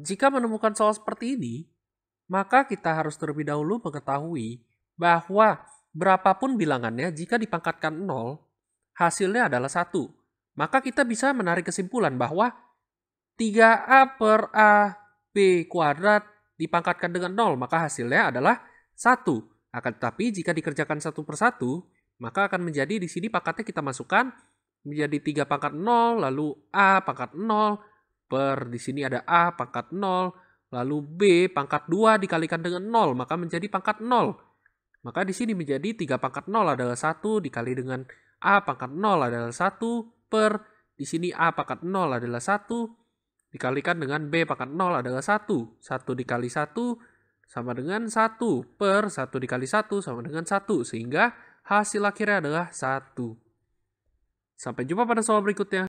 Jika menemukan soal seperti ini, maka kita harus terlebih dahulu mengetahui bahwa berapapun bilangannya jika dipangkatkan 0, hasilnya adalah 1. Maka kita bisa menarik kesimpulan bahwa 3A per A B kuadrat dipangkatkan dengan 0, maka hasilnya adalah 1. Akan tetapi jika dikerjakan satu per satu, maka akan menjadi di sini pangkatnya kita masukkan menjadi 3 pangkat 0, lalu A pangkat 0, per di sini ada A pangkat 0, lalu B pangkat 2 dikalikan dengan 0, maka menjadi pangkat 0. Maka di sini menjadi 3 pangkat 0 adalah 1 dikali dengan A pangkat 0 adalah 1 per di sini A pangkat 0 adalah 1 dikalikan dengan B pangkat 0 adalah 1. 1 dikali 1 sama dengan 1 per 1 dikali 1 sama dengan 1 sehingga hasil akhirnya adalah 1. Sampai jumpa pada soal berikutnya.